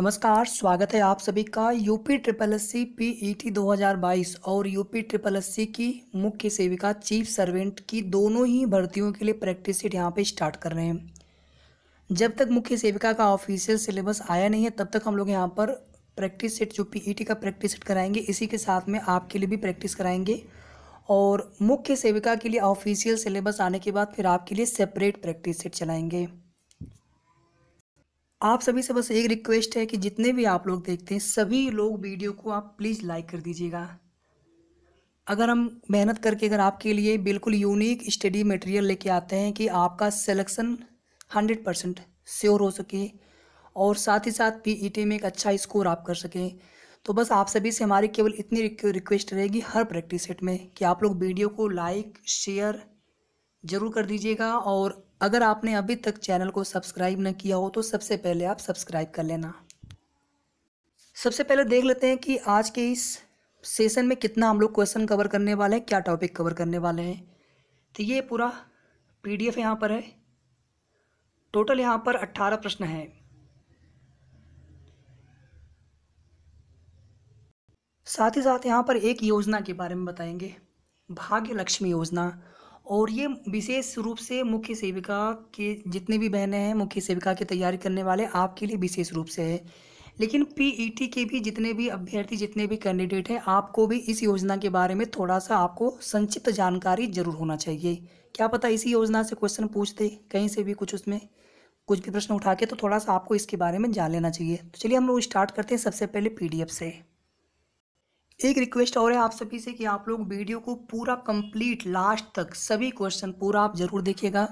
नमस्कार स्वागत है आप सभी का UP triple S C P E T दो हज़ार बाईस और यूपी ट्रिपल एस सी की मुख्य सेविका चीफ सर्वेंट की दोनों ही भर्तियों के लिए प्रैक्टिस सीट यहाँ पे स्टार्ट कर रहे हैं जब तक मुख्य सेविका का ऑफिशियल सिलेबस आया नहीं है तब तक हम लोग यहाँ पर प्रैक्टिस सेट जो पी ई टी का प्रैक्टिस सेट कराएंगे इसी के साथ में आपके लिए भी प्रैक्टिस कराएंगे और मुख्य सेविका के लिए ऑफिशियल सिलेबस आने के बाद फिर आपके लिए सेपरेट प्रैक्टिस सेट चलाएँगे आप सभी से बस एक रिक्वेस्ट है कि जितने भी आप लोग देखते हैं सभी लोग वीडियो को आप प्लीज़ लाइक कर दीजिएगा अगर हम मेहनत करके अगर आपके लिए बिल्कुल यूनिक स्टडी मटेरियल लेके आते हैं कि आपका सिलेक्शन हंड्रेड परसेंट श्योर हो सके और साथ ही साथ पी ई e में एक अच्छा स्कोर आप कर सकें तो बस आप सभी से हमारी केवल इतनी रिक्वेस्ट रहेगी हर प्रैक्टिस सेट में कि आप लोग वीडियो को लाइक शेयर ज़रूर कर दीजिएगा और अगर आपने अभी तक चैनल को सब्सक्राइब न किया हो तो सबसे पहले आप सब्सक्राइब कर लेना सबसे पहले देख लेते हैं कि आज के इस सेशन में कितना हम लोग क्वेश्चन कवर करने वाले हैं क्या टॉपिक कवर करने वाले हैं तो ये पूरा पीडीएफ डी यहाँ पर है टोटल यहाँ पर अट्ठारह प्रश्न हैं साथ ही साथ यहाँ पर एक योजना के बारे में बताएंगे भाग्य लक्ष्मी योजना और ये विशेष रूप से मुख्य सेविका के जितने भी बहनें हैं मुख्य सेविका की तैयारी करने वाले आपके लिए विशेष रूप से है लेकिन पी e के भी जितने भी अभ्यर्थी जितने भी कैंडिडेट हैं आपको भी इस योजना के बारे में थोड़ा सा आपको संक्षिप्त जानकारी जरूर होना चाहिए क्या पता इसी योजना से क्वेश्चन पूछते कहीं से भी कुछ उसमें कुछ भी प्रश्न उठा के तो थोड़ा सा आपको इसके बारे में जान लेना चाहिए तो चलिए हम लोग स्टार्ट करते हैं सबसे पहले पीडीएफ से एक रिक्वेस्ट और है आप सभी से कि आप लोग वीडियो को पूरा कंप्लीट लास्ट तक सभी क्वेश्चन पूरा आप ज़रूर देखिएगा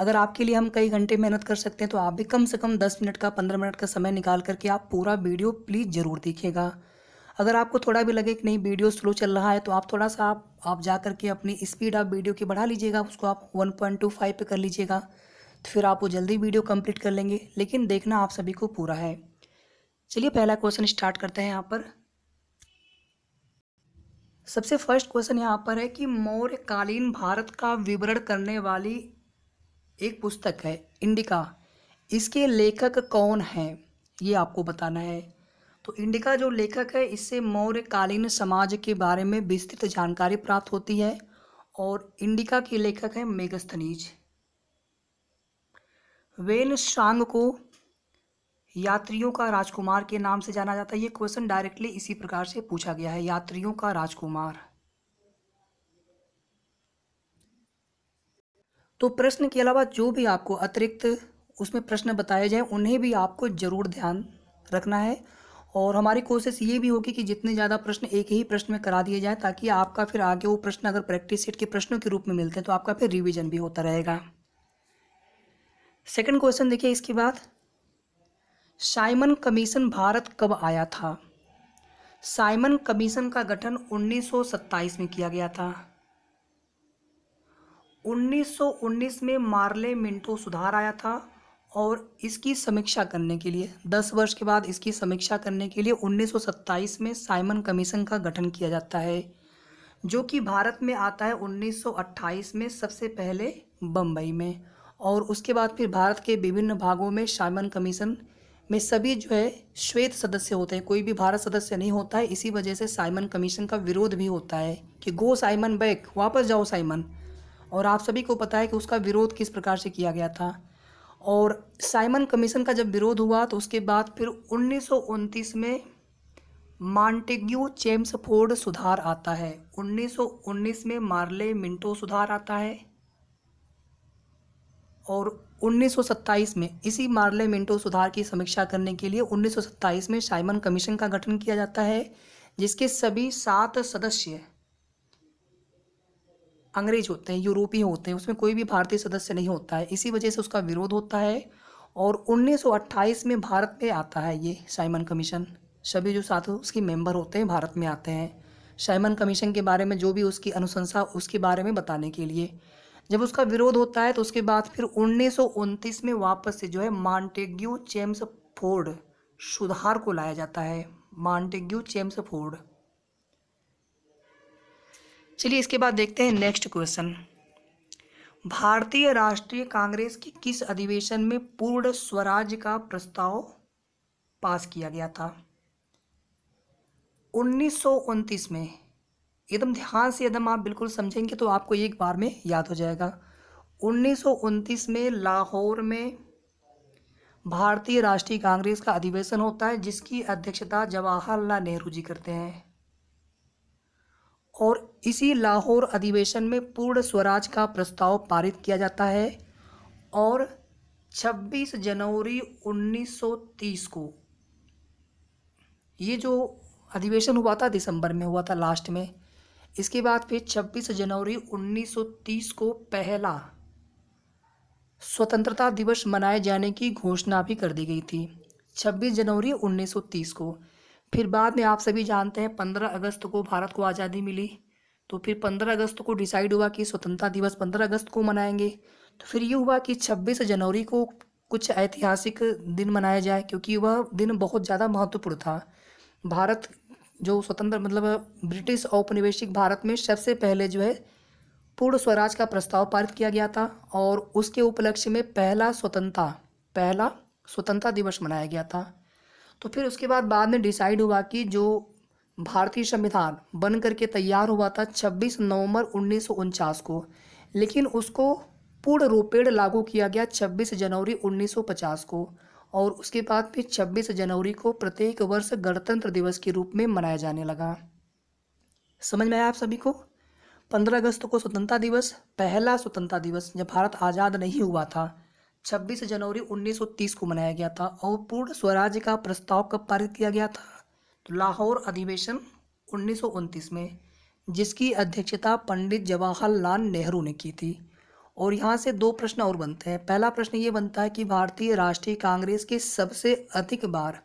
अगर आपके लिए हम कई घंटे मेहनत कर सकते हैं तो आप भी कम से कम दस मिनट का पंद्रह मिनट का समय निकाल करके आप पूरा वीडियो प्लीज़ ज़रूर देखिएगा अगर आपको थोड़ा भी लगे कि नहीं वीडियो स्लो चल रहा है तो आप थोड़ा सा आप आप जा करके अपनी स्पीड आप वीडियो की बढ़ा लीजिएगा उसको आप वन पॉइंट टू फाइव पर कर लीजिएगा तो फिर आप वो जल्दी वीडियो कम्प्लीट कर लेंगे लेकिन देखना आप सभी को पूरा है चलिए पहला क्वेश्चन स्टार्ट करते हैं यहाँ पर सबसे फर्स्ट क्वेश्चन यहाँ पर है कि मौर्यकालीन भारत का विवरण करने वाली एक पुस्तक है इंडिका इसके लेखक कौन हैं ये आपको बताना है तो इंडिका जो लेखक है इससे मौर्यकालीन समाज के बारे में विस्तृत जानकारी प्राप्त होती है और इंडिका के लेखक हैं मेघस्थनीज वेन शांग को यात्रियों का राजकुमार के नाम से जाना जाता है ये क्वेश्चन डायरेक्टली इसी प्रकार से पूछा गया है यात्रियों का राजकुमार तो प्रश्न के अलावा जो भी आपको अतिरिक्त उसमें प्रश्न बताए जाए उन्हें भी आपको ज़रूर ध्यान रखना है और हमारी कोशिश ये भी होगी कि जितने ज़्यादा प्रश्न एक ही प्रश्न में करा दिए जाए ताकि आपका फिर आगे वो प्रश्न अगर प्रैक्टिस सेट के प्रश्नों के रूप में मिलते हैं तो आपका फिर रिवीजन भी होता रहेगा सेकंड क्वेश्चन देखिए इसके बाद साइमन कमीशन भारत कब आया था साइमन कमीशन का गठन 1927 में किया गया था 1919 में मार्ले मिंटो सुधार आया था और इसकी समीक्षा करने के लिए 10 वर्ष के बाद इसकी समीक्षा करने के लिए 1927 में साइमन कमीशन का गठन किया जाता है जो कि भारत में आता है 1928 में सबसे पहले बम्बई में और उसके बाद फिर भारत के विभिन्न भागों में साइमन कमीशन में सभी जो है श्वेत सदस्य होते हैं कोई भी भारत सदस्य नहीं होता है इसी वजह से साइमन कमीशन का विरोध भी होता है कि गो साइमन बैक वापस जाओ साइमन और आप सभी को पता है कि उसका विरोध किस प्रकार से किया गया था और साइमन कमीशन का जब विरोध हुआ तो उसके बाद फिर उन्नीस में मांटेग्यू चेम्स सुधार आता है 1919 में मार्ले मिंटो सुधार आता है और 1927 में इसी मिंटो सुधार की समीक्षा करने के लिए 1927 में साइमन कमीशन का गठन किया जाता है जिसके सभी सात सदस्य अंग्रेज होते हैं यूरोपीय होते हैं उसमें कोई भी भारतीय सदस्य नहीं होता है इसी वजह से उसका विरोध होता है और 1928 में भारत में आता है ये साइमन कमीशन सभी जो सात उसके मेंबर होते हैं भारत में आते हैं साइमन कमीशन के बारे में जो भी उसकी अनुशंसा उसके बारे में बताने के लिए जब उसका विरोध होता है तो उसके बाद फिर उन्नीस में वापस से जो है मॉन्टेग्यो चेम्स फोर्ड सुधार को लाया जाता है मॉन्टेग्यो चेम्स फोर्ड चलिए इसके बाद देखते हैं नेक्स्ट क्वेश्चन भारतीय राष्ट्रीय कांग्रेस की किस अधिवेशन में पूर्ण स्वराज का प्रस्ताव पास किया गया था उन्नीस में एकदम ध्यान से एकदम आप बिल्कुल समझेंगे तो आपको एक बार में याद हो जाएगा उन्नीस में लाहौर में भारतीय राष्ट्रीय कांग्रेस का अधिवेशन होता है जिसकी अध्यक्षता जवाहरलाल नेहरू जी करते हैं और इसी लाहौर अधिवेशन में पूर्ण स्वराज का प्रस्ताव पारित किया जाता है और 26 जनवरी 1930 को ये जो अधिवेशन हुआ था दिसंबर में हुआ था लास्ट में इसके बाद फिर 26 जनवरी 1930 को पहला स्वतंत्रता दिवस मनाए जाने की घोषणा भी कर दी गई थी 26 जनवरी 1930 को फिर बाद में आप सभी जानते हैं 15 अगस्त को भारत को आज़ादी मिली तो फिर 15 अगस्त को डिसाइड हुआ कि स्वतंत्रता दिवस 15 अगस्त को मनाएंगे तो फिर ये हुआ कि 26 जनवरी को कुछ ऐतिहासिक दिन मनाया जाए क्योंकि वह दिन बहुत ज़्यादा महत्वपूर्ण था भारत जो स्वतंत्र मतलब ब्रिटिश औपनिवेशिक भारत में सबसे पहले जो है पूर्ण स्वराज का प्रस्ताव पारित किया गया था और उसके उपलक्ष्य में पहला स्वतंत्रता पहला स्वतंत्रता दिवस मनाया गया था तो फिर उसके बाद बाद में डिसाइड हुआ कि जो भारतीय संविधान बन करके तैयार हुआ था 26 नवंबर उन्नीस को लेकिन उसको पूर्ण रूपेण लागू किया गया 26 जनवरी 1950 को और उसके बाद फिर 26 जनवरी को प्रत्येक वर्ष गणतंत्र दिवस के रूप में मनाया जाने लगा समझ में आया आप सभी को 15 अगस्त को स्वतंत्रता दिवस पहला स्वतंत्रता दिवस जब भारत आज़ाद नहीं हुआ था 26 जनवरी 1930 को मनाया गया था और पूर्ण स्वराज का प्रस्ताव कब पारित किया गया था तो लाहौर अधिवेशन उन्नीस में जिसकी अध्यक्षता पंडित जवाहरलाल नेहरू ने की थी और यहाँ से दो प्रश्न और बनते हैं पहला प्रश्न ये बनता है कि भारतीय राष्ट्रीय कांग्रेस के सबसे अधिक बार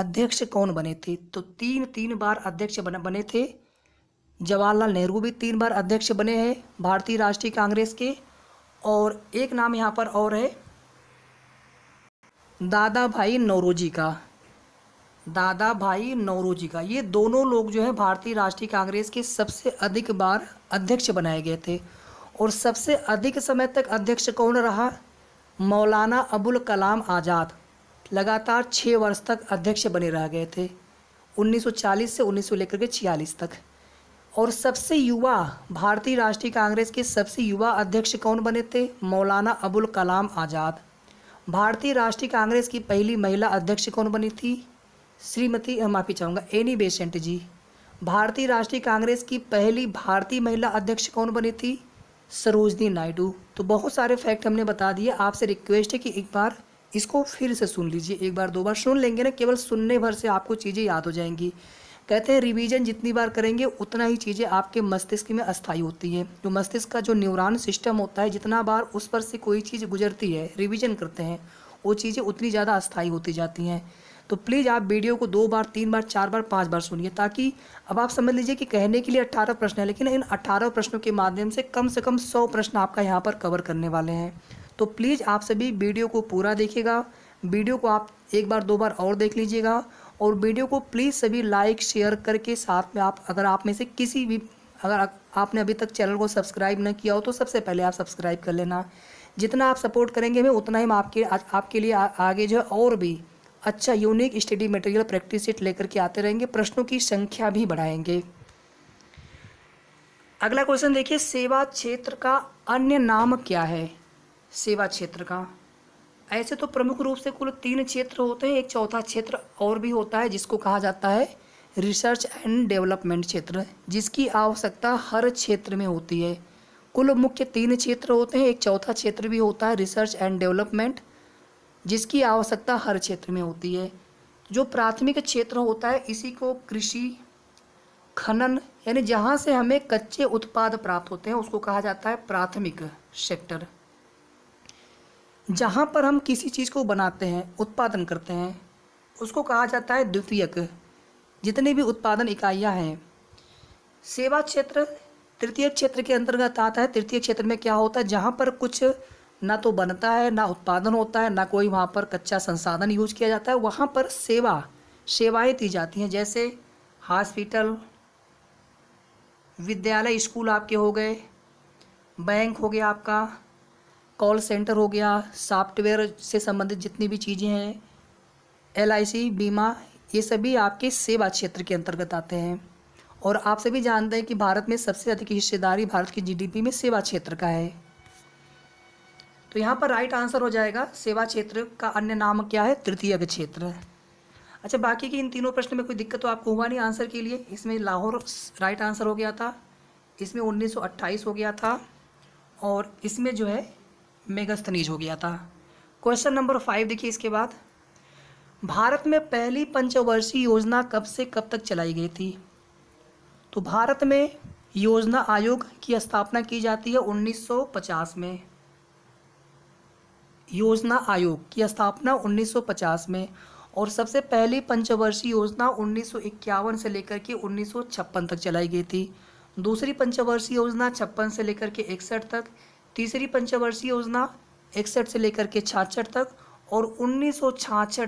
अध्यक्ष कौन बने थे तो तीन तीन बार अध्यक्ष बने थे जवाहरलाल नेहरू भी तीन बार अध्यक्ष बने हैं भारतीय राष्ट्रीय कांग्रेस के और एक नाम यहाँ पर और है दादा भाई नौरोजी का दादा भाई नौरोजी का ये दोनों लोग जो है भारतीय राष्ट्रीय कांग्रेस के सबसे अधिक बार अध्यक्ष बनाए गए थे और सबसे अधिक समय तक अध्यक्ष कौन रहा मौलाना अबुल कलाम आज़ाद लगातार छः वर्ष तक अध्यक्ष बने रह गए थे 1940 से उन्नीस लेकर के छियालीस तक और सबसे युवा भारतीय राष्ट्रीय कांग्रेस के सबसे युवा अध्यक्ष कौन बने थे मौलाना अबुल कलाम आज़ाद भारतीय राष्ट्रीय कांग्रेस की पहली महिला अध्यक्ष कौन बनी थी श्रीमती माफी चाहूँगा एनी बेसेंट जी भारतीय राष्ट्रीय कांग्रेस की पहली भारतीय महिला अध्यक्ष कौन बनी थी सरोजनी नायडू तो बहुत सारे फैक्ट हमने बता दिए आपसे रिक्वेस्ट है कि एक बार इसको फिर से सुन लीजिए एक बार दो बार सुन लेंगे ना केवल सुनने भर से आपको चीज़ें याद हो जाएंगी कहते हैं रिवीजन जितनी बार करेंगे उतना ही चीज़ें आपके मस्तिष्क में अस्थाई होती हैं जो मस्तिष्क का जो न्यूरॉन सिस्टम होता है जितना बार उस पर से कोई चीज़ गुजरती है रिवीजन करते हैं वो चीज़ें उतनी ज़्यादा अस्थाई होती जाती हैं तो प्लीज़ आप वीडियो को दो बार तीन बार चार बार पाँच बार सुनिए ताकि अब आप समझ लीजिए कि कहने के लिए अट्ठारह प्रश्न है लेकिन इन अट्ठारह प्रश्नों के माध्यम से कम से कम सौ प्रश्न आपका यहाँ पर कवर करने वाले हैं तो प्लीज़ आप सभी वीडियो को पूरा देखिएगा वीडियो को आप एक बार दो बार और देख लीजिएगा और वीडियो को प्लीज़ सभी लाइक शेयर करके साथ में आप अगर आप में से किसी भी अगर आपने अभी तक चैनल को सब्सक्राइब न किया हो तो सबसे पहले आप सब्सक्राइब कर लेना जितना आप सपोर्ट करेंगे हमें उतना ही हम आपके आपके लिए आ, आगे जो है और भी अच्छा unique study material practice set लेकर के आते रहेंगे प्रश्नों की संख्या भी बढ़ाएंगे अगला क्वेश्चन देखिए सेवा क्षेत्र का अन्य नाम क्या है सेवा क्षेत्र का ऐसे तो प्रमुख रूप से कुल तीन क्षेत्र होते हैं एक चौथा क्षेत्र और भी होता है जिसको कहा जाता है रिसर्च एंड डेवलपमेंट क्षेत्र जिसकी आवश्यकता हर क्षेत्र में होती है कुल मुख्य तीन क्षेत्र होते हैं एक चौथा क्षेत्र भी होता है रिसर्च एंड डेवलपमेंट जिसकी आवश्यकता हर क्षेत्र में होती है जो प्राथमिक क्षेत्र होता है इसी को कृषि खनन यानी जहाँ से हमें कच्चे उत्पाद प्राप्त होते हैं उसको कहा जाता है प्राथमिक सेक्टर जहाँ पर हम किसी चीज़ को बनाते हैं उत्पादन करते हैं उसको कहा जाता है द्वितीयक जितनी भी उत्पादन इकाइयाँ हैं सेवा क्षेत्र तृतीय क्षेत्र के अंतर्गत आता है तृतीय क्षेत्र में क्या होता है जहाँ पर कुछ ना तो बनता है ना उत्पादन होता है ना कोई वहाँ पर कच्चा संसाधन यूज किया जाता है वहाँ पर सेवा सेवाएँ दी जाती हैं जैसे हॉस्पिटल विद्यालय स्कूल आपके हो गए बैंक हो गया आपका कॉल सेंटर हो गया सॉफ्टवेयर से संबंधित जितनी भी चीज़ें हैं एलआईसी बीमा ये सभी आपके सेवा क्षेत्र के अंतर्गत आते हैं और आप सभी जानते हैं कि भारत में सबसे अधिक हिस्सेदारी भारत की जीडीपी में सेवा क्षेत्र का है तो यहाँ पर राइट आंसर हो जाएगा सेवा क्षेत्र का अन्य नाम क्या है तृतीय क्षेत्र अच्छा बाकी के इन तीनों प्रश्न में कोई दिक्कत तो आपको हुआ नहीं आंसर के लिए इसमें लाहौर राइट आंसर हो गया था इसमें 1928 हो गया था और इसमें जो है मेगास्थनीज हो गया था क्वेश्चन नंबर फाइव देखिए इसके बाद भारत में पहली पंचवर्षीय योजना कब से कब तक चलाई गई थी तो भारत में योजना आयोग की स्थापना की जाती है 1950 में योजना आयोग की स्थापना 1950 में और सबसे पहली पंचवर्षीय योजना उन्नीस से लेकर के उन्नीस तक चलाई गई थी दूसरी पंचवर्षीय योजना छप्पन से लेकर के इकसठ तक तीसरी पंचवर्षीय योजना इकसठ से लेकर के छाछठ तक और उन्नीस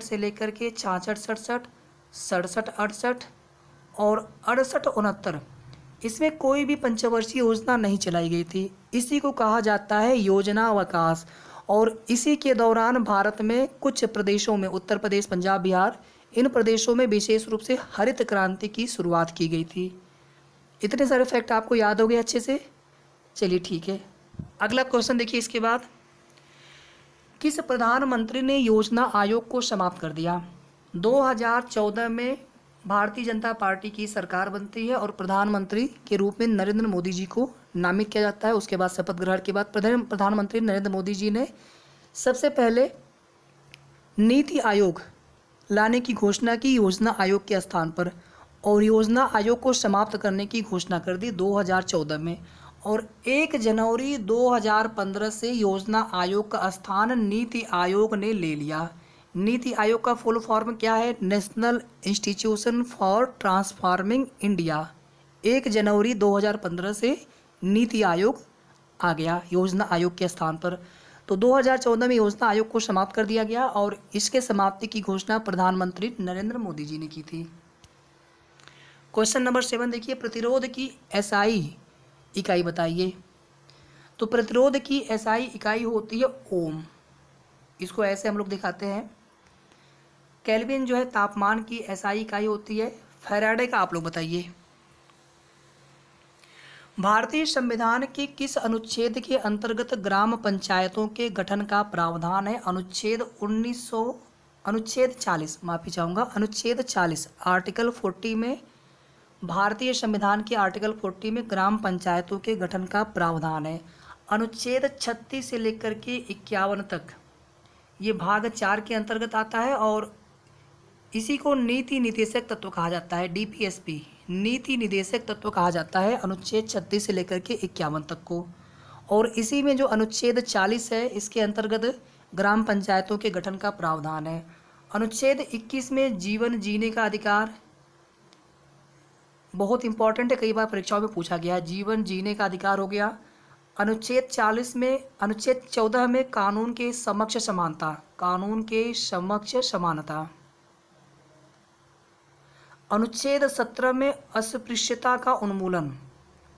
से लेकर के छाछठ सड़सठ सड़सठ अड़सठ और अड़सठ उनहत्तर इसमें कोई भी पंचवर्षीय योजना नहीं चलाई गई थी इसी को कहा जाता है योजना अवकाश और इसी के दौरान भारत में कुछ प्रदेशों में उत्तर प्रदेश पंजाब बिहार इन प्रदेशों में विशेष रूप से हरित क्रांति की शुरुआत की गई थी इतने सारे फैक्ट आपको याद हो गए अच्छे से चलिए ठीक है अगला क्वेश्चन देखिए इसके बाद किस प्रधानमंत्री ने योजना आयोग को समाप्त कर दिया 2014 में भारतीय जनता पार्टी की सरकार बनती है और प्रधानमंत्री के रूप में नरेंद्र मोदी जी को नामित किया जाता है उसके बाद शपथ ग्रहण के बाद प्रधान प्रधानमंत्री नरेंद्र मोदी जी ने सबसे पहले नीति आयोग लाने की घोषणा की योजना आयोग के स्थान पर और योजना आयोग को समाप्त करने की घोषणा कर दी 2014 में और 1 जनवरी 2015 से योजना आयोग का स्थान नीति आयोग ने ले लिया नीति आयोग का फुल फॉर्म क्या है national institution for transforming India एक जनवरी 2015 से नीति आयोग आ गया योजना आयोग के स्थान पर तो 2014 में योजना आयोग को समाप्त कर दिया गया और इसके समाप्ति की घोषणा प्रधानमंत्री नरेंद्र मोदी जी ने की थी क्वेश्चन नंबर सेवन देखिए प्रतिरोध की एसआई इकाई बताइए तो प्रतिरोध की एसआई इकाई होती है ओम इसको ऐसे हम लोग दिखाते हैं कैलविन जो है तापमान की एसआई इकाई होती है फेराडे का आप लोग बताइए भारतीय संविधान के किस अनुच्छेद के अंतर्गत ग्राम पंचायतों के गठन का प्रावधान है अनुच्छेद 1900 अनुच्छेद 40 माफी चाहूँगा अनुच्छेद 40 आर्टिकल 40 में भारतीय संविधान के आर्टिकल 40 में ग्राम पंचायतों के गठन का प्रावधान है अनुच्छेद 36 से लेकर के इक्यावन तक ये भाग चार के अंतर्गत आता है और इसी को नीति निदेशक तत्व कहा जाता है डी नीति निदेशक तत्व कहा जाता है अनुच्छेद छत्तीस से लेकर के इक्यावन तक को और इसी में जो अनुच्छेद चालीस है इसके अंतर्गत ग्राम पंचायतों के गठन का प्रावधान है अनुच्छेद इक्कीस में जीवन जीने का अधिकार बहुत इंपॉर्टेंट है कई बार परीक्षाओं में पूछा गया जीवन जीने का अधिकार हो गया अनुच्छेद चालीस में अनुच्छेद चौदह में कानून के समक्ष समानता कानून के समक्ष समानता अनुच्छेद सत्रह में अस्पृश्यता का उन्मूलन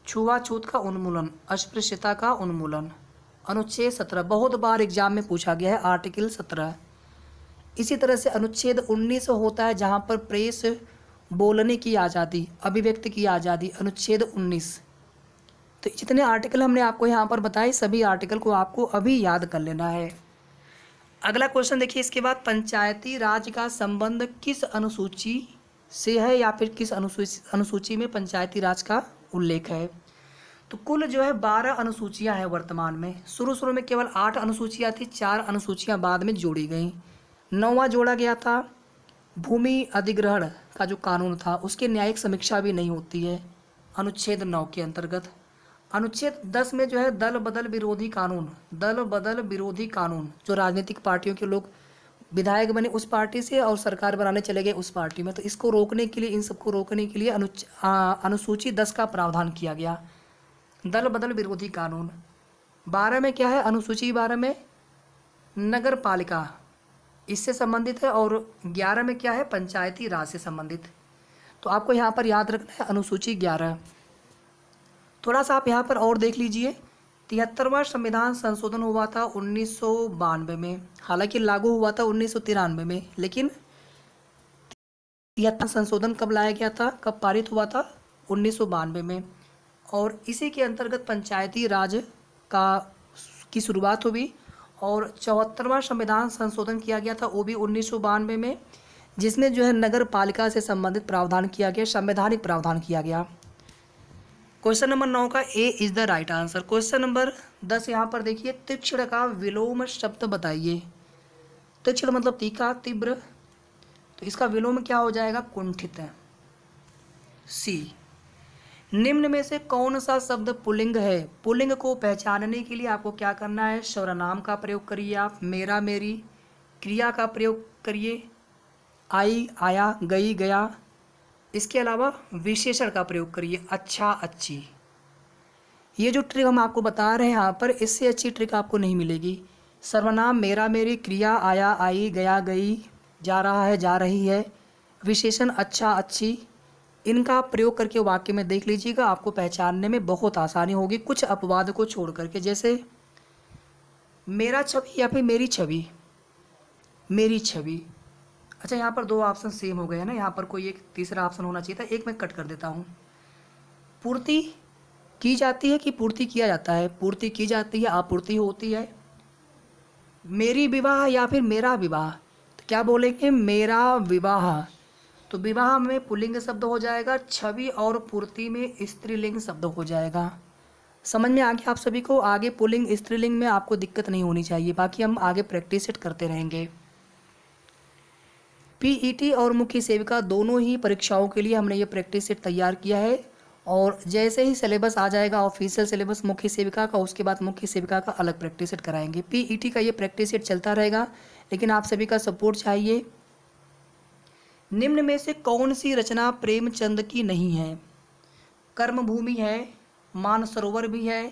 छुआछूत का उन्मूलन अस्पृश्यता का उन्मूलन अनुच्छेद सत्रह बहुत बार एग्जाम में पूछा गया है आर्टिकल सत्रह इसी तरह से अनुच्छेद उन्नीस होता है जहाँ पर प्रेस बोलने की आज़ादी अभिव्यक्त की आज़ादी अनुच्छेद उन्नीस तो जितने आर्टिकल हमने आपको यहाँ पर बताए सभी आर्टिकल को आपको अभी याद कर लेना है अगला क्वेश्चन देखिए इसके बाद पंचायती राज का संबंध किस अनुसूची से है या फिर किस अनुसूची अनुसूची में पंचायती राज का उल्लेख है तो कुल जो है बारह अनुसूचियां हैं वर्तमान में शुरू शुरू में केवल आठ अनुसूचियां थी चार अनुसूचियां बाद में जोड़ी गई नौवा जोड़ा गया था भूमि अधिग्रहण का जो कानून था उसकी न्यायिक समीक्षा भी नहीं होती है अनुच्छेद नौ के अंतर्गत अनुच्छेद दस में जो है दल बदल विरोधी कानून दल बदल विरोधी कानून जो राजनीतिक पार्टियों के लोग विधायक बने उस पार्टी से और सरकार बनाने चले गए उस पार्टी में तो इसको रोकने के लिए इन सबको रोकने के लिए अनुच अनुसूची दस का प्रावधान किया गया दल बदल विरोधी कानून बारह में क्या है अनुसूची बारह में नगर पालिका इससे संबंधित है और ग्यारह में क्या है पंचायती राज से संबंधित तो आपको यहाँ पर याद रखना है अनुसूची ग्यारह थोड़ा सा आप यहाँ पर और देख लीजिए तिहत्तरवां संविधान संशोधन हुआ था उन्नीस में हालांकि लागू हुआ था उन्नीस में लेकिन तिहत्तर संशोधन कब लाया गया था कब पारित हुआ था उन्नीस में और इसी के अंतर्गत पंचायती राज का की शुरुआत हुई और चौहत्तरवा संविधान संशोधन किया गया था वो भी उन्नीस में जिसमें जो है नगर पालिका से संबंधित प्रावधान किया गया संवैधानिक प्रावधान किया गया क्वेश्चन नंबर नौ का A is the right answer question number दस यहाँ पर देखिए तीक्ष्ण का विलोम शब्द बताइए तीक्ष्ण मतलब तीखा तीव्र तो इसका विलोम क्या हो जाएगा कुंठित सी निम्न में से कौन सा शब्द पुलिंग है पुलिंग को पहचानने के लिए आपको क्या करना है स्वरनाम का प्रयोग करिए आप मेरा मेरी क्रिया का प्रयोग करिए आई आया गई गया इसके अलावा विशेषण का प्रयोग करिए अच्छा अच्छी ये जो ट्रिक हम आपको बता रहे हैं यहाँ पर इससे अच्छी ट्रिक आपको नहीं मिलेगी सर्वनाम मेरा मेरी क्रिया आया आई गया गई जा रहा है जा रही है विशेषण अच्छा अच्छी इनका आप प्रयोग करके वाक्य में देख लीजिएगा आपको पहचानने में बहुत आसानी होगी कुछ अपवाद को छोड़ करके जैसे मेरा छवि या फिर मेरी छवि मेरी छवि अच्छा यहाँ पर दो ऑप्शन सेम हो गए हैं ना यहाँ पर कोई एक तीसरा ऑप्शन होना चाहिए था एक मैं कट कर देता हूँ पूर्ति की जाती है कि पूर्ति किया जाता है पूर्ति की जाती है आपूर्ति होती है मेरी विवाह या फिर मेरा विवाह तो क्या बोलेंगे मेरा विवाह तो विवाह में पुलिंग शब्द हो जाएगा छवि और पूर्ति में स्त्रीलिंग शब्द हो जाएगा समझ में आ गया आप सभी को आगे पुलिंग स्त्रीलिंग में आपको दिक्कत नहीं होनी चाहिए बाकी हम आगे प्रैक्टिस सेट करते रहेंगे पीईटी और मुख्य सेविका दोनों ही परीक्षाओं के लिए हमने ये प्रैक्टिस सेट तैयार किया है और जैसे ही सिलेबस आ जाएगा ऑफिशियल सिलेबस मुख्य सेविका का उसके बाद मुख्य सेविका का अलग प्रैक्टिस सेट कराएंगे पीईटी का ये प्रैक्टिस सेट चलता रहेगा लेकिन आप सभी का सपोर्ट चाहिए निम्न में से कौन सी रचना प्रेमचंद की नहीं है कर्मभूमि है मानसरोवर भी है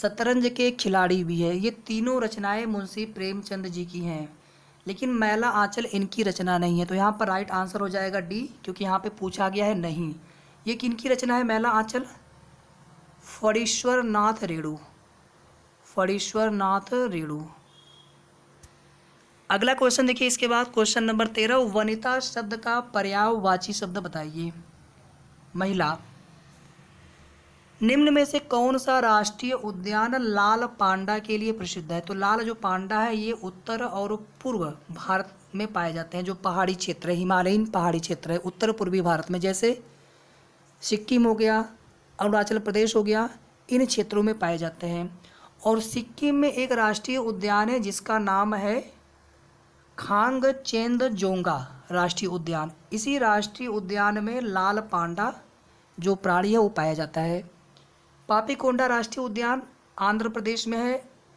शतरंज के खिलाड़ी भी है ये तीनों रचनाएं मुंशी प्रेमचंद जी की हैं लेकिन मैला आंचल इनकी रचना नहीं है तो यहाँ पर राइट आंसर हो जाएगा डी क्योंकि यहाँ पे पूछा गया है नहीं ये किन की रचना है मैला आंचल फड़ीश्वर नाथ रेणु फड़ीश्वर नाथ रेणु अगला क्वेश्चन देखिए इसके बाद क्वेश्चन नंबर तेरह वनिता शब्द का पर्यायवाची शब्द बताइए महिला निम्न में से कौन सा राष्ट्रीय उद्यान लाल पांडा के लिए प्रसिद्ध है तो लाल जो पांडा है ये उत्तर और पूर्व भारत में पाए जाते हैं जो पहाड़ी क्षेत्र है हिमालयीन पहाड़ी क्षेत्र है उत्तर पूर्वी भारत में जैसे सिक्किम हो गया अरुणाचल प्रदेश हो गया इन क्षेत्रों में पाए जाते हैं और सिक्किम में एक राष्ट्रीय उद्यान है जिसका नाम है खांग चेंद जोंगा राष्ट्रीय उद्यान इसी राष्ट्रीय उद्यान में लाल पांडा जो प्राणी है वो पाया जाता है पापीकोंडा राष्ट्रीय उद्यान आंध्र प्रदेश में है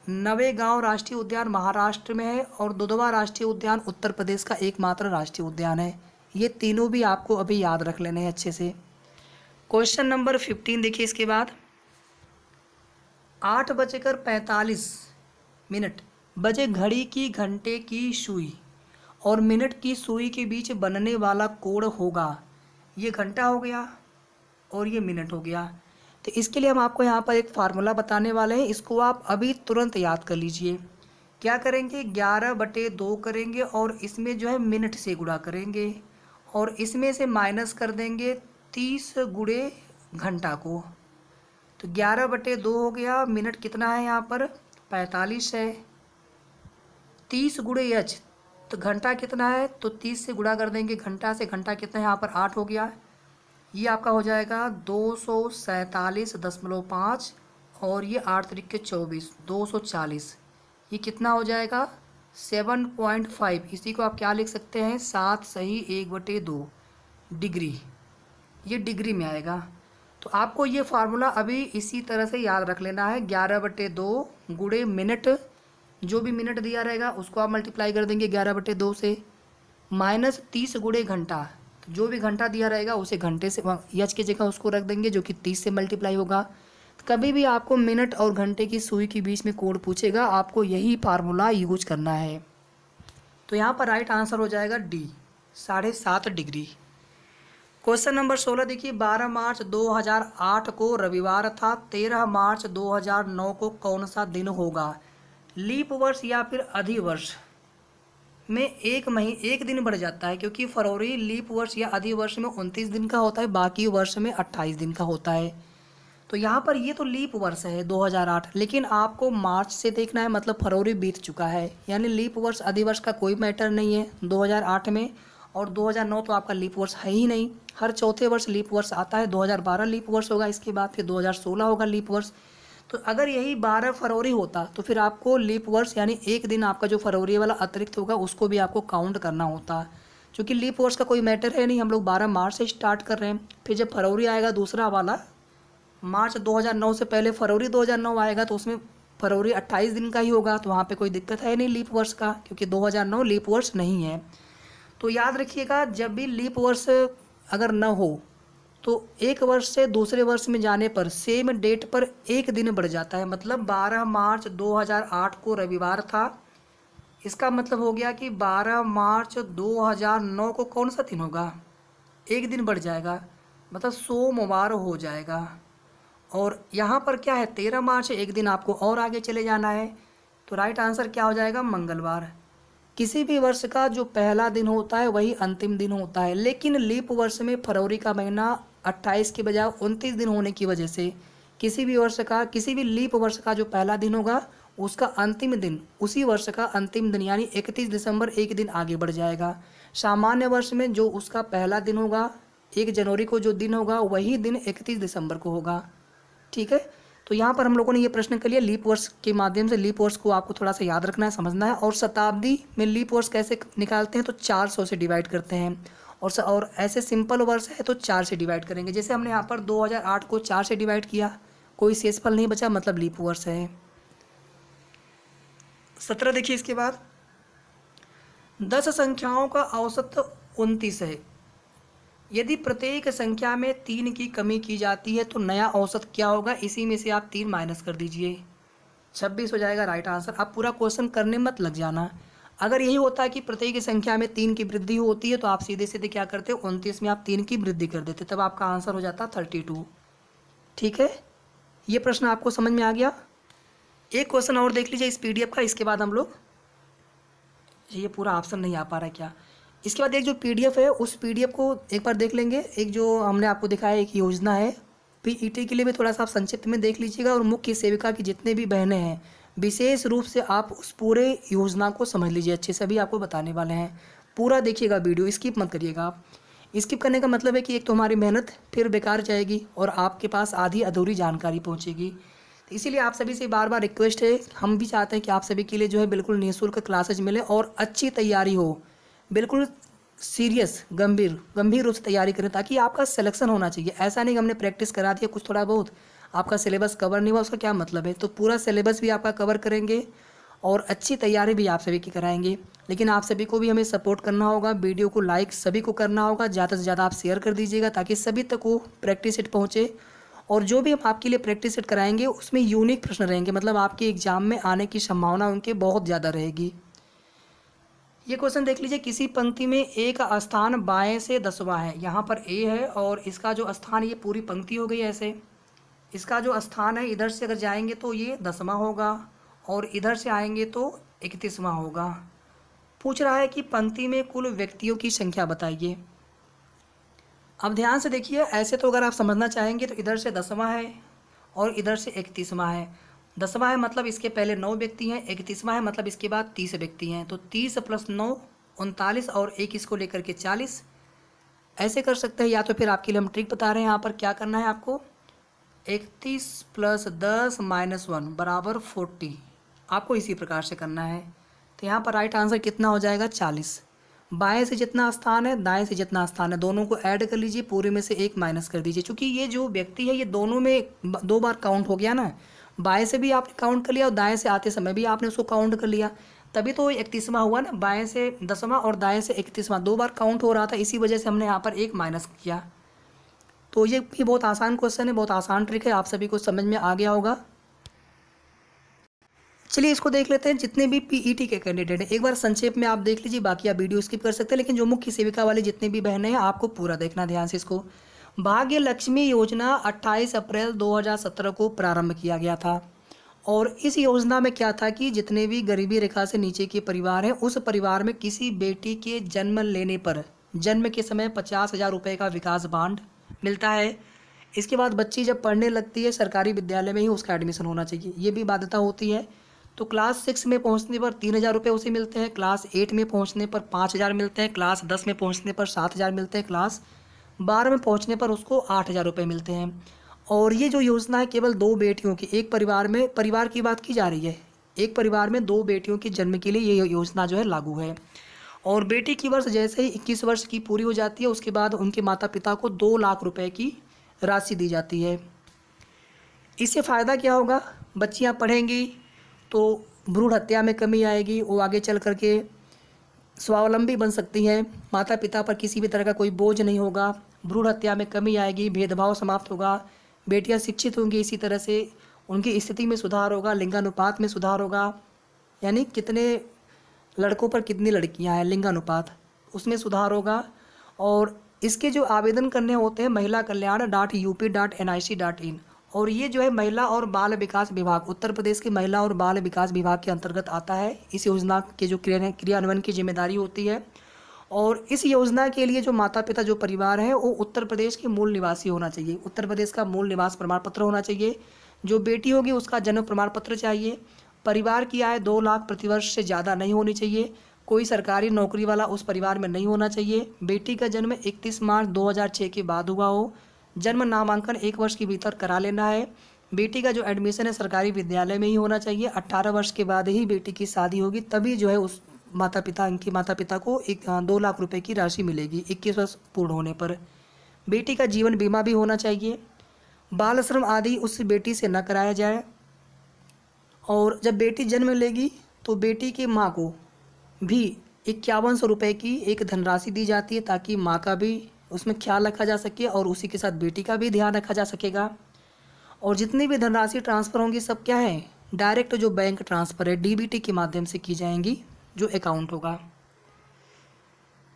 नवे गांव राष्ट्रीय उद्यान महाराष्ट्र में है और दुधवा राष्ट्रीय उद्यान उत्तर प्रदेश का एकमात्र राष्ट्रीय उद्यान है ये तीनों भी आपको अभी याद रख लेने हैं अच्छे से क्वेश्चन नंबर फिफ्टीन देखिए इसके बाद आठ बजकर पैंतालीस मिनट बजे घड़ी की घंटे की सुई और मिनट की सुई के बीच बनने वाला कोड होगा ये घंटा हो गया और ये मिनट हो गया तो इसके लिए हम आपको यहाँ पर एक फार्मूला बताने वाले हैं इसको आप अभी तुरंत याद कर लीजिए क्या करेंगे ग्यारह बटे दो करेंगे और इसमें जो है मिनट से गुड़ा करेंगे और इसमें से माइनस कर देंगे तीस गुड़े घंटा को तो ग्यारह बटे दो हो गया मिनट कितना है यहाँ पर पैंतालीस है तीस गुड़े यच तो घंटा कितना है तो तीस से गुड़ा कर देंगे घंटा से घंटा कितना है यहाँ पर आठ हो गया ये आपका हो जाएगा दो सौ सैतालीस दशमलव पाँच और ये आठ तरीक के चौबीस दो सौ चालीस ये कितना हो जाएगा सेवन पॉइंट फाइव इसी को आप क्या लिख सकते हैं सात सही एक बटे दो डिग्री ये डिग्री में आएगा तो आपको ये फार्मूला अभी इसी तरह से याद रख लेना है ग्यारह बटे दो गुड़े मिनट जो भी मिनट दिया रहेगा उसको आप मल्टीप्लाई कर देंगे ग्यारह बटे दो से माइनस तीस गुड़े घंटा जो भी घंटा दिया रहेगा उसे घंटे से यच की जगह उसको रख देंगे जो कि तीस से मल्टीप्लाई होगा कभी भी आपको मिनट और घंटे की सुई के बीच में कोड पूछेगा आपको यही फार्मूला यूज करना है तो यहाँ पर राइट आंसर हो जाएगा डी साढ़े सात डिग्री क्वेश्चन नंबर सोलह देखिए बारह मार्च 2008 को रविवार था तेरह मार्च 2009 को कौन सा दिन होगा लीप वर्ष या फिर अधिवर्ष में एक महीने एक दिन बढ़ जाता है क्योंकि फरवरी लीप वर्ष या अधि वर्ष में उनतीस दिन का होता है बाकी वर्ष में अट्ठाईस दिन का होता है तो यहाँ पर ये तो लीप वर्ष है 2008 लेकिन आपको मार्च से देखना है मतलब फरवरी बीत चुका है यानी लीप वर्ष अधिवर्ष का कोई मैटर नहीं है 2008 में और 2009 तो आपका लीप वर्ष है ही नहीं हर चौथे वर्ष लीप वर्ष आता है 2012 लीप वर्ष होगा इसके बाद फिर 2016 होगा लीप वर्ष तो अगर यही बारह फरवरी होता तो फिर आपको लीप वर्ष यानी एक दिन आपका जो फरवरी वाला अतिरिक्त होगा उसको भी आपको काउंट करना होता क्योंकि लीप वर्ष का कोई मैटर है नहीं हम लोग बारह मार्च से स्टार्ट कर रहे हैं फिर जब फरवरी आएगा दूसरा वाला मार्च 2009 से पहले फरवरी 2009 आएगा तो उसमें फरवरी 28 दिन का ही होगा तो वहाँ पर कोई दिक्कत है नहीं लीप वर्ष का क्योंकि दो लीप वर्ष नहीं है तो याद रखिएगा जब भी लीप वर्ष अगर न हो तो एक वर्ष से दूसरे वर्ष में जाने पर सेम डेट पर एक दिन बढ़ जाता है मतलब 12 मार्च 2008 को रविवार था इसका मतलब हो गया कि 12 मार्च 2009 को कौन सा दिन होगा एक दिन बढ़ जाएगा मतलब सोमवार हो जाएगा और यहाँ पर क्या है तेरह मार्च एक दिन आपको और आगे चले जाना है तो राइट आंसर क्या हो जाएगा मंगलवार किसी भी वर्ष का जो पहला दिन होता है वही अंतिम दिन होता है लेकिन लीप वर्ष में फरवरी का महीना 28 के बजाय 29 दिन होने की वजह से किसी भी वर्ष का किसी भी लीप वर्ष का जो पहला दिन होगा उसका अंतिम दिन उसी वर्ष का अंतिम दिन यानी 31 दिसंबर एक दिन आगे बढ़ जाएगा सामान्य वर्ष में जो उसका पहला दिन होगा एक जनवरी को जो दिन होगा वही दिन इकतीस दिसंबर को होगा ठीक है तो यहाँ पर हम लोगों ने ये प्रश्न कर लिया लीप वर्ष के माध्यम से लीप वर्ष को आपको थोड़ा सा याद रखना है समझना है और शताब्दी में लीप वर्ष कैसे निकालते हैं तो चार सौ से डिवाइड करते हैं और और ऐसे सिंपल वर्ष है तो चार से डिवाइड करेंगे जैसे हमने यहाँ पर आठ को चार से डिवाइड किया कोई शेषफल नहीं बचा मतलब लीप वर्ष है सत्रह देखिए इसके बाद दस संख्याओं का औसत उनतीस है यदि प्रत्येक संख्या में तीन की कमी की जाती है तो नया औसत क्या होगा इसी में से आप तीन माइनस कर दीजिए छब्बीस हो जाएगा राइट आंसर आप पूरा क्वेश्चन करने मत लग जाना अगर यही होता है कि प्रत्येक संख्या में तीन की वृद्धि होती है तो आप सीधे सीधे क्या करते उनतीस में आप तीन की वृद्धि कर देते तब आपका आंसर हो जाता थर्टी टू ठीक है ये प्रश्न आपको समझ में आ गया एक क्वेश्चन और देख लीजिए इस पी का इसके बाद हम लोग ये पूरा ऑप्शन नहीं आ पा रहा क्या इसके बाद एक जो पी है उस पी को एक बार देख लेंगे एक जो हमने आपको दिखाया एक योजना है पी e के लिए भी थोड़ा सा आप संक्षिप्त में देख लीजिएगा और मुख्य सेविका की जितने भी बहनें हैं विशेष रूप से आप उस पूरे योजना को समझ लीजिए अच्छे से अभी आपको बताने वाले हैं पूरा देखिएगा वीडियो स्किप मत करिएगा आप स्किप करने का मतलब है कि एक तो हमारी मेहनत फिर बेकार जाएगी और आपके पास आधी अधूरी जानकारी पहुँचेगी तो इसीलिए आप सभी से बार बार रिक्वेस्ट है हम भी चाहते हैं कि आप सभी के लिए जो है बिल्कुल निःशुल्क क्लासेज मिले और अच्छी तैयारी हो बिल्कुल सीरियस गंभीर गंभीर रूप से तैयारी करें ताकि आपका सिलेक्शन होना चाहिए ऐसा नहीं कि हमने प्रैक्टिस करा दिया कुछ थोड़ा बहुत आपका सिलेबस कवर नहीं हुआ उसका क्या मतलब है तो पूरा सिलेबस भी आपका कवर करेंगे और अच्छी तैयारी भी आप सभी की कराएंगे लेकिन आप सभी को भी हमें सपोर्ट करना होगा वीडियो को लाइक सभी को करना होगा ज़्यादा से ज़्यादा आप शेयर कर दीजिएगा ताकि सभी तक वो प्रैक्टिस सेट पहुँचे और जो भी हम आपके लिए प्रैक्टिस सेट कराएंगे उसमें यूनिक प्रश्न रहेंगे मतलब आपके एग्ज़ाम में आने की संभावना उनके बहुत ज़्यादा रहेगी ये क्वेश्चन देख लीजिए किसी पंक्ति में ए का स्थान बाएं से दसवां है यहाँ पर ए है और इसका जो स्थान ये पूरी पंक्ति हो गई ऐसे इसका जो स्थान है इधर से अगर जाएंगे तो ये दसवां होगा और इधर से आएंगे तो इकतीसवां होगा पूछ रहा है कि पंक्ति में कुल व्यक्तियों की संख्या बताइए अब ध्यान से देखिए ऐसे तो अगर आप समझना चाहेंगे तो इधर से दसवां है और इधर से इकतीसवां है दसवां है मतलब इसके पहले नौ व्यक्ति हैं इकतीसवां है मतलब इसके बाद तीस व्यक्ति हैं तो तीस प्लस नौ उनतालीस और एक इसको लेकर के चालीस ऐसे कर सकते हैं या तो फिर आपके लिए हम ट्रिक बता रहे हैं यहाँ पर क्या करना है आपको इकतीस प्लस दस माइनस वन बराबर फोर्टी आपको इसी प्रकार से करना है तो यहाँ पर राइट आंसर कितना हो जाएगा चालीस बाएँ से जितना स्थान है दाएँ से जितना स्थान है दोनों को ऐड कर लीजिए पूरे में से एक माइनस कर दीजिए क्योंकि ये जो व्यक्ति है ये दोनों में दो बार काउंट हो गया ना बाएँ से भी आपने काउंट कर लिया और दाएँ से आते समय भी आपने उसको काउंट कर लिया तभी तो इकतीसवा हुआ ना बाएँ से दसवां और दाएँ से इकतीसवा दो बार काउंट हो रहा था इसी वजह से हमने यहाँ पर एक माइनस किया तो ये भी बहुत आसान क्वेश्चन है बहुत आसान ट्रिक है आप सभी को समझ में आ गया होगा चलिए इसको देख लेते हैं जितने भी पीईटी e के कैंडिडेट हैं एक बार संक्षेप में आप देख लीजिए बाकी आप वीडियो स्किप कर सकते हैं लेकिन जो मुख्य सेविका वाली जितनी भी बहनें हैं आपको पूरा देखना ध्यान से इसको भाग्य लक्ष्मी योजना 28 अप्रैल 2017 को प्रारंभ किया गया था और इस योजना में क्या था कि जितने भी गरीबी रेखा से नीचे के परिवार हैं उस परिवार में किसी बेटी के जन्म लेने पर जन्म के समय पचास हज़ार रुपये का विकास बांड मिलता है इसके बाद बच्ची जब पढ़ने लगती है सरकारी विद्यालय में ही उसका एडमिशन होना चाहिए ये भी बाध्यता होती है तो क्लास सिक्स में पहुंचने पर तीन हज़ार रुपये उसे मिलते हैं क्लास एट में पहुंचने पर पाँच हज़ार मिलते हैं क्लास दस में पहुंचने पर सात हज़ार मिलते हैं क्लास बारह में पहुँचने पर उसको आठ हज़ार रुपये मिलते हैं और ये जो योजना है केवल दो बेटियों की एक परिवार में परिवार की बात की जा रही है एक परिवार में दो बेटियों के जन्म के लिए ये योजना जो है लागू है और बेटी की वर्ष जैसे ही इक्कीस वर्ष की पूरी हो जाती है उसके बाद उनके माता पिता को दो लाख रुपए की राशि दी जाती है इससे फ़ायदा क्या होगा बच्चियाँ पढ़ेंगी तो भ्रूण हत्या में कमी आएगी वो आगे चल करके स्वावलंबी बन सकती हैं माता पिता पर किसी भी तरह का कोई बोझ नहीं होगा भ्रूण हत्या में कमी आएगी भेदभाव समाप्त होगा बेटियां शिक्षित होंगी इसी तरह से उनकी स्थिति में सुधार होगा लिंगानुपात में सुधार होगा यानी कितने लड़कों पर कितनी लड़कियां हैं लिंगानुपात उसमें सुधार होगा और इसके जो आवेदन करने होते हैं महिला कल्याण dot U P dot N I C dot in और ये जो है महिला और बाल विकास विभाग उत्तर प्रदेश के महिला और बाल विकास विभाग के अंतर्गत आता है इस योजना के जो क्रिया क्रियान्वयन की जिम्मेदारी होती है और इस योजना के लिए जो माता पिता जो परिवार है वो उत्तर प्रदेश के मूल निवासी होना चाहिए उत्तर प्रदेश का मूल निवास प्रमाण पत्र होना चाहिए जो बेटी होगी उसका जन्म प्रमाण पत्र चाहिए परिवार की आय दो लाख प्रतिवर्ष से ज़्यादा नहीं होनी चाहिए कोई सरकारी नौकरी वाला उस परिवार में नहीं होना चाहिए बेटी का जन्म 31 मार्च 2006 के बाद हुआ हो जन्म नामांकन एक वर्ष के भीतर करा लेना है बेटी का जो एडमिशन है सरकारी विद्यालय में ही होना चाहिए 18 वर्ष के बाद ही बेटी की शादी होगी तभी जो है उस माता पिता इनके माता पिता को एक दो लाख रुपए की राशि मिलेगी इक्कीस वर्ष पूर्ण होने पर बेटी का जीवन बीमा भी होना चाहिए बाल श्रम आदि उस बेटी से न कराया जाए और जब बेटी जन्म लेगी तो बेटी की माँ को भी इक्यावन सौ रुपये की एक धनराशि दी जाती है ताकि माँ का भी उसमें ख्याल रखा जा सके और उसी के साथ बेटी का भी ध्यान रखा जा सकेगा और जितनी भी धनराशि ट्रांसफ़र होंगी सब क्या है डायरेक्ट जो बैंक ट्रांसफ़र है डीबीटी के माध्यम से की जाएंगी जो अकाउंट होगा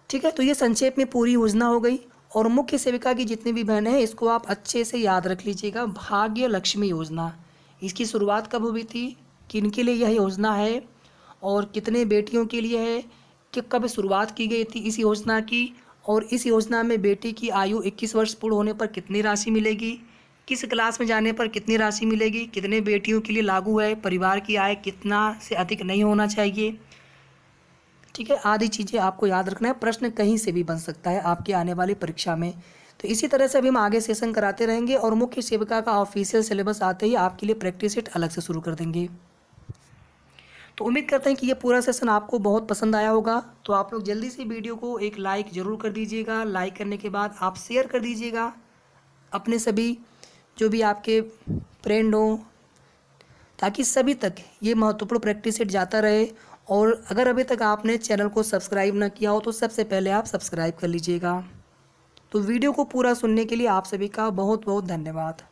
ठीक है तो ये संक्षेप में पूरी योजना हो गई और मुख्य सेविका की जितनी भी बहनें हैं इसको आप अच्छे से याद रख लीजिएगा भाग्य लक्ष्मी योजना इसकी शुरुआत कब हुई थी किन के लिए यह योजना है और कितने बेटियों के लिए है कि कब शुरुआत की गई थी इस योजना की और इस योजना में बेटी की आयु 21 वर्ष पूर्ण होने पर कितनी राशि मिलेगी किस क्लास में जाने पर कितनी राशि मिलेगी कितने बेटियों के लिए लागू है परिवार की आय कितना से अधिक नहीं होना चाहिए ठीक है आधी चीज़ें आपको याद रखना है प्रश्न कहीं से भी बन सकता है आपकी आने वाली परीक्षा में तो इसी तरह से अभी हम आगे सेशन कराते रहेंगे और मुख्य सेविका का ऑफिशियल सिलेबस आते ही आपके लिए प्रैक्टिस सेट अलग से शुरू कर देंगे तो उम्मीद करते हैं कि ये पूरा सेशन आपको बहुत पसंद आया होगा तो आप लोग जल्दी से वीडियो को एक लाइक ज़रूर कर दीजिएगा लाइक करने के बाद आप शेयर कर दीजिएगा अपने सभी जो भी आपके फ्रेंड हों ताकि सभी तक ये महत्वपूर्ण प्रैक्टिस सेट जाता रहे और अगर अभी तक आपने चैनल को सब्सक्राइब ना किया हो तो सबसे पहले आप सब्सक्राइब कर लीजिएगा तो वीडियो को पूरा सुनने के लिए आप सभी का बहुत बहुत धन्यवाद